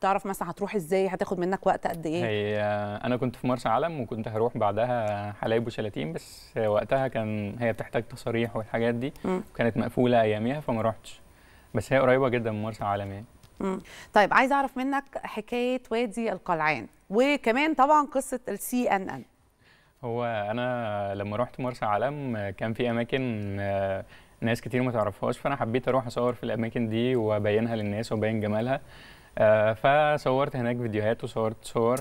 تعرف مثلا هتروح ازاي هتاخد منك وقت قد ايه هي انا كنت في مرسى علم وكنت هروح بعدها حلايب وشلاتين بس وقتها كان هي بتحتاج تصاريح والحاجات دي م. وكانت مقفوله اياميها فما رحتش بس هي قريبه جدا من مرسى علم يعني طيب عايز اعرف منك حكايه وادي القلعان وكمان طبعا قصه السي ان ان هو انا لما رحت مرسى علم كان في اماكن آه، ناس كتير ما تعرفهاش فانا حبيت اروح اصور في الاماكن دي وابينها للناس وابين جمالها آه، فصورت هناك فيديوهات وصورت صور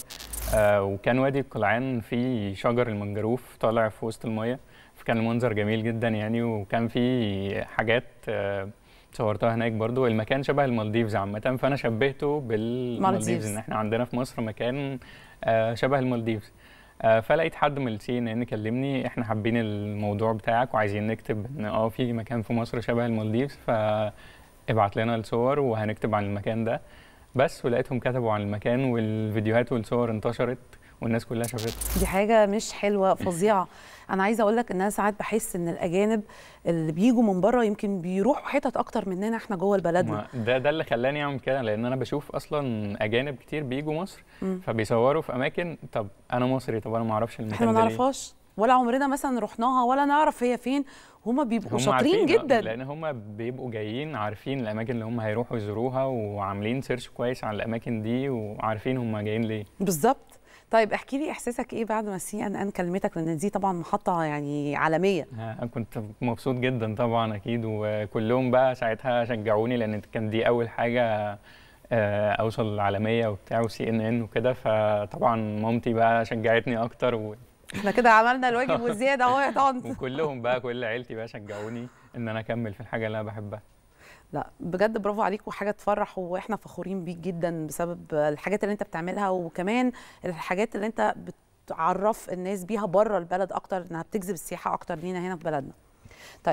آه، وكان وادي القلعان فيه شجر المنجروف طالع في وسط المايه فكان المنظر جميل جدا يعني وكان في حاجات آه، صورتها هناك برضو المكان شبه المالديفز عامة فأنا شبهته بالمالديفز إن إحنا عندنا في مصر مكان شبه المالديفز فلقيت حد من السي ان ان كلمني احنا حابين الموضوع بتاعك وعايزين نكتب ان اه في مكان في مصر شبه المالديفز فابعت لنا الصور وهنكتب عن المكان ده بس ولقيتهم كتبوا عن المكان والفيديوهات والصور انتشرت والناس كلها شافتها دي حاجه مش حلوه فظيعه انا عايزه اقول لك ان انا ساعات بحس ان الاجانب اللي بيجوا من بره يمكن بيروحوا حتت اكتر مننا احنا جوه البلد ده ده اللي خلاني اعمل كده لان انا بشوف اصلا اجانب كتير بيجوا مصر م. فبيصوروا في اماكن طب انا مصري طب انا ما اعرفش المكان احنا ما نعرفهاش ولا عمرنا مثلا رحناها ولا نعرف هي فين هما بيبقوا شاطرين آه، جدا لان هما بيبقوا جايين عارفين الاماكن اللي هما هيروحوا يزوروها وعاملين سيرش كويس على الاماكن دي وعارفين هما جايين ليه بالظبط طيب احكي لي احساسك ايه بعد ما السي ان ان كلمتك لان دي طبعا محطه يعني عالميه انا آه، كنت مبسوط جدا طبعا اكيد وكلهم بقى ساعتها شجعوني لان كان دي اول حاجه آه، اوصل العالميه وبتاع وسي ان ان وكده فطبعا مامتي بقى شجعتني اكتر و... احنا كده عملنا الواجب والزياده اهو يا طنط وكلهم بقى كل عيلتي بقى شجعوني ان انا اكمل في الحاجه اللي انا بحبها لا بجد برافو عليك وحاجه تفرح واحنا فخورين بيك جدا بسبب الحاجات اللي انت بتعملها وكمان الحاجات اللي انت بتعرف الناس بيها بره البلد اكتر انها بتجذب السياحه اكتر لينا هنا في بلدنا طيب